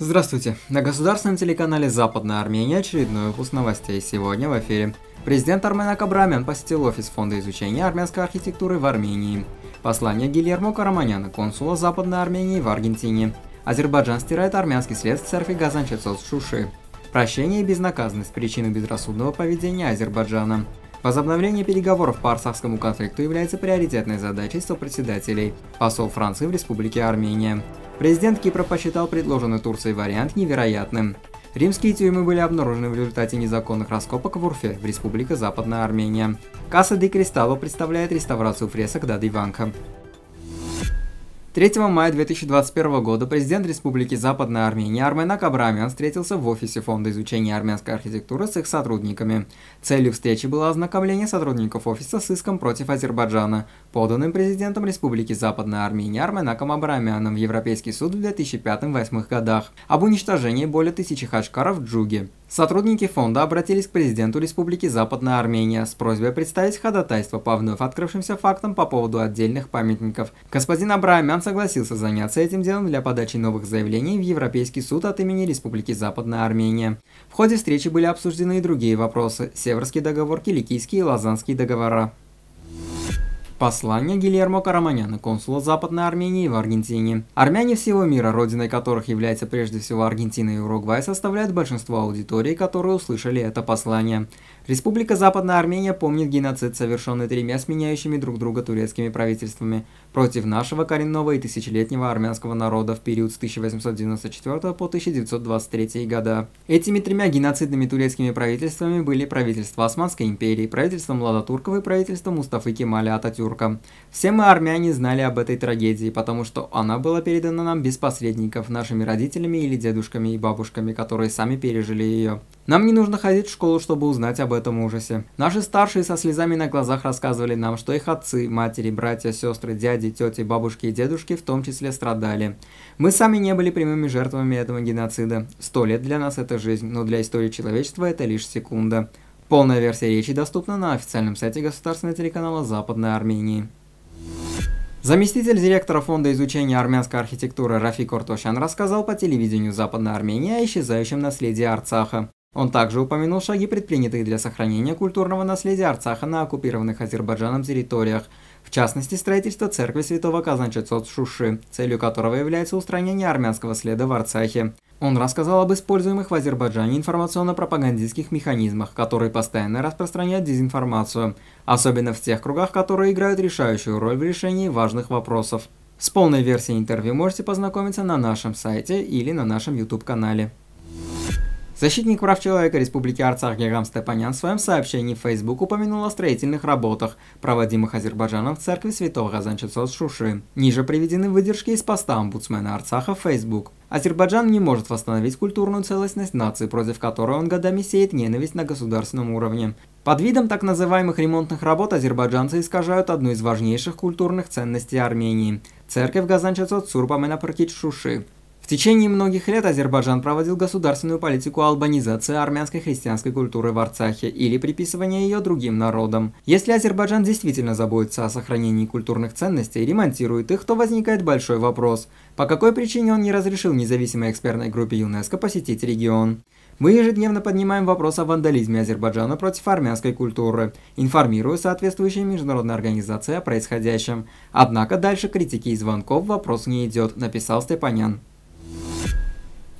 Здравствуйте! На государственном телеканале «Западная Армения» очередной выпуск новостей сегодня в эфире. Президент Армен Кабрамян посетил офис Фонда изучения армянской архитектуры в Армении. Послание Гильермо Караманяна, консула Западной Армении в Аргентине. Азербайджан стирает армянский след в церкви Газанчицос Шуши. Прощение и безнаказанность – причины безрассудного поведения Азербайджана. Возобновление переговоров по Арцахскому конфликту является приоритетной задачей сопредседателей, посол Франции в Республике Армения. Президент Кипра посчитал предложенный Турцией вариант невероятным. Римские тюрьмы были обнаружены в результате незаконных раскопок в Урфе, в Республике Западная Армения. Касса де Кристалло представляет реставрацию фресок Дады Иванка. 3 мая 2021 года президент Республики Западная Армения Арменак Абрамян встретился в офисе Фонда изучения армянской архитектуры с их сотрудниками. Целью встречи было ознакомление сотрудников офиса с иском против Азербайджана, поданным президентом Республики Западная Армения Арменаком Абрамяном в Европейский суд в 2005-2008 годах, об уничтожении более тысячи хашкаров в Джуге. Сотрудники фонда обратились к президенту Республики Западная Армения с просьбой представить ходатайство по вновь открывшимся фактам по поводу отдельных памятников. Господин Абраамян согласился заняться этим делом для подачи новых заявлений в Европейский суд от имени Республики Западная Армения. В ходе встречи были обсуждены и другие вопросы – Северский договор, Киликийский и Лазанский договора. Послание Гильермо Караманяна, консула Западной Армении в Аргентине. Армяне всего мира, родиной которых является прежде всего Аргентина и Уругвай, составляют большинство аудитории, которые услышали это послание. Республика Западная Армения помнит геноцид, совершенный тремя сменяющими друг друга турецкими правительствами против нашего коренного и тысячелетнего армянского народа в период с 1894 по 1923 года. Этими тремя геноцидными турецкими правительствами были правительство Османской империи, правительство Младотурков и правительство Мустафы Кемаля Ататюрка турка. Все мы, армяне, знали об этой трагедии, потому что она была передана нам без посредников, нашими родителями или дедушками и бабушками, которые сами пережили ее. Нам не нужно ходить в школу, чтобы узнать об этом ужасе. Наши старшие со слезами на глазах рассказывали нам, что их отцы, матери, братья, сестры, дяди, тети, бабушки и дедушки в том числе страдали. Мы сами не были прямыми жертвами этого геноцида. Сто лет для нас это жизнь, но для истории человечества это лишь секунда. Полная версия речи доступна на официальном сайте государственного телеканала Западной Армении. Заместитель директора Фонда изучения армянской архитектуры Рафик Ортошан рассказал по телевидению Западной Армении о исчезающем наследии Арцаха. Он также упомянул шаги, предпринятые для сохранения культурного наследия Арцаха на оккупированных Азербайджаном территориях, в частности, строительство церкви святого казначецот Шуши, целью которого является устранение армянского следа в Арцахе. Он рассказал об используемых в Азербайджане информационно-пропагандистских механизмах, которые постоянно распространяют дезинформацию, особенно в тех кругах, которые играют решающую роль в решении важных вопросов. С полной версией интервью можете познакомиться на нашем сайте или на нашем YouTube-канале. Защитник прав человека Республики Арцах Герам Степанян в своем сообщении в Facebook упомянул о строительных работах, проводимых Азербайджаном в церкви святого Газанчицос Шуши. Ниже приведены выдержки из поста омбудсмена Арцаха в Facebook. Азербайджан не может восстановить культурную целостность нации, против которой он годами сеет ненависть на государственном уровне. Под видом так называемых ремонтных работ азербайджанцы искажают одну из важнейших культурных ценностей Армении – церковь Газанчацот Сурпамена Шуши. В течение многих лет Азербайджан проводил государственную политику албанизации армянской христианской культуры в Арцахе или приписывания ее другим народам. Если Азербайджан действительно заботится о сохранении культурных ценностей и ремонтирует их, то возникает большой вопрос, по какой причине он не разрешил независимой экспертной группе ЮНЕСКО посетить регион. Мы ежедневно поднимаем вопрос о вандализме Азербайджана против армянской культуры, информируя соответствующие международные организации о происходящем. Однако дальше критики и звонков вопрос не идет, написал Степанян.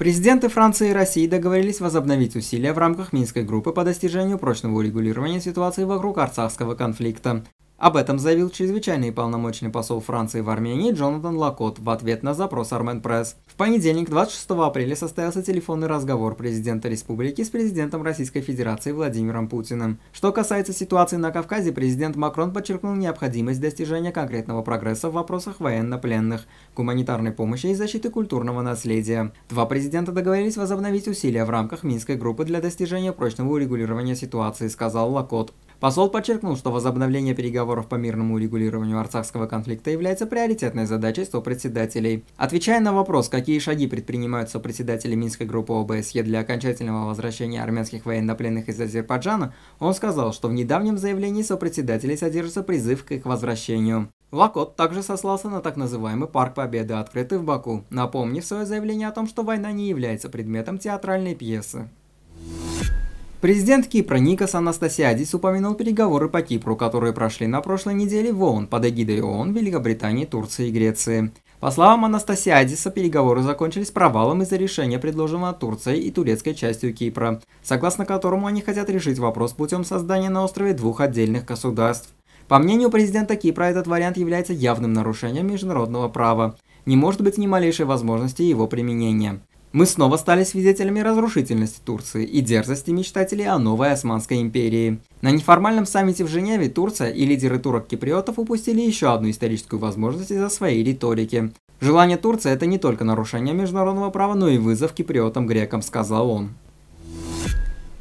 Президенты Франции и России договорились возобновить усилия в рамках Минской группы по достижению прочного урегулирования ситуации вокруг Арцахского конфликта. Об этом заявил чрезвычайный и полномочный посол Франции в Армении Джонатан Лакот в ответ на запрос Армен Пресс. В понедельник, 26 апреля, состоялся телефонный разговор президента республики с президентом Российской Федерации Владимиром Путиным. Что касается ситуации на Кавказе, президент Макрон подчеркнул необходимость достижения конкретного прогресса в вопросах пленных, гуманитарной помощи и защиты культурного наследия. Два президента договорились возобновить усилия в рамках Минской группы для достижения прочного урегулирования ситуации, сказал Лакот. Посол подчеркнул, что возобновление переговоров по мирному урегулированию арцахского конфликта является приоритетной задачей сопредседателей. Отвечая на вопрос, какие шаги предпринимают сопредседатели Минской группы ОБСЕ для окончательного возвращения армянских военнопленных из Азербайджана, он сказал, что в недавнем заявлении сопредседателей содержится призыв к их возвращению. Лакот также сослался на так называемый «Парк Победы», открытый в Баку, напомнив свое заявление о том, что война не является предметом театральной пьесы. Президент Кипра Никос Анастасиадис упомянул переговоры по Кипру, которые прошли на прошлой неделе в ООН под эгидой ООН Великобритании, Турции и Греции. По словам Анастасиадиса, переговоры закончились провалом из-за решения, предложенного Турцией и турецкой частью Кипра, согласно которому они хотят решить вопрос путем создания на острове двух отдельных государств. По мнению президента Кипра, этот вариант является явным нарушением международного права. Не может быть ни малейшей возможности его применения. Мы снова стали свидетелями разрушительности Турции и дерзости мечтателей о новой Османской империи. На неформальном саммите в Женеве Турция и лидеры турок-киприотов упустили еще одну историческую возможность из-за своей риторики. Желание Турции – это не только нарушение международного права, но и вызов киприотам-грекам, сказал он.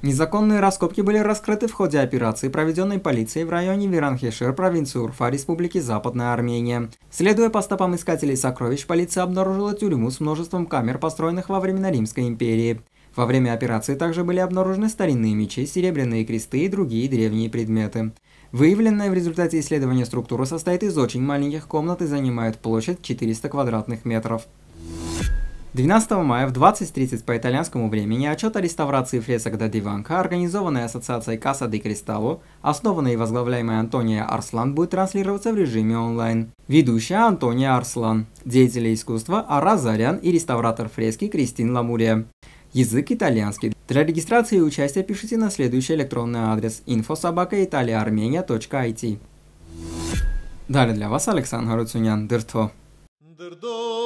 Незаконные раскопки были раскрыты в ходе операции, проведенной полицией в районе Веранхешир, провинции Урфа, Республики Западная Армения. Следуя по стопам искателей сокровищ, полиция обнаружила тюрьму с множеством камер, построенных во времена Римской империи. Во время операции также были обнаружены старинные мечи, серебряные кресты и другие древние предметы. Выявленная в результате исследования структура состоит из очень маленьких комнат и занимает площадь 400 квадратных метров. 12 мая в 20.30 по итальянскому времени отчет о реставрации фресок до Диванка, организованной ассоциацией Каса де Кристалло, основанной и возглавляемой Антонио Арслан, будет транслироваться в режиме онлайн. Ведущая Антония Арслан, деятели искусства Ара Зарян и реставратор фрески Кристин Ламурия. Язык итальянский. Для регистрации и участия пишите на следующий электронный адрес infosobakaitaliaarmenia.it Далее для вас Александр Руцунян, Дерто. Дерто.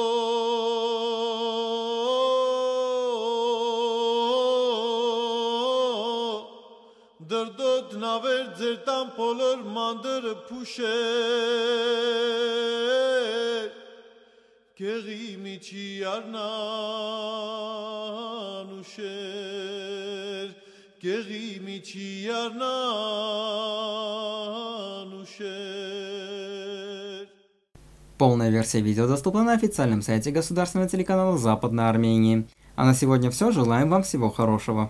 naver dzertan polor mandër pusher Kërimi që jarnan usher Kërimi që jarnan usher Полная версия видео доступна на официальном сайте государственного телеканала Западной Армении. А на сегодня все. Желаем вам всего хорошего.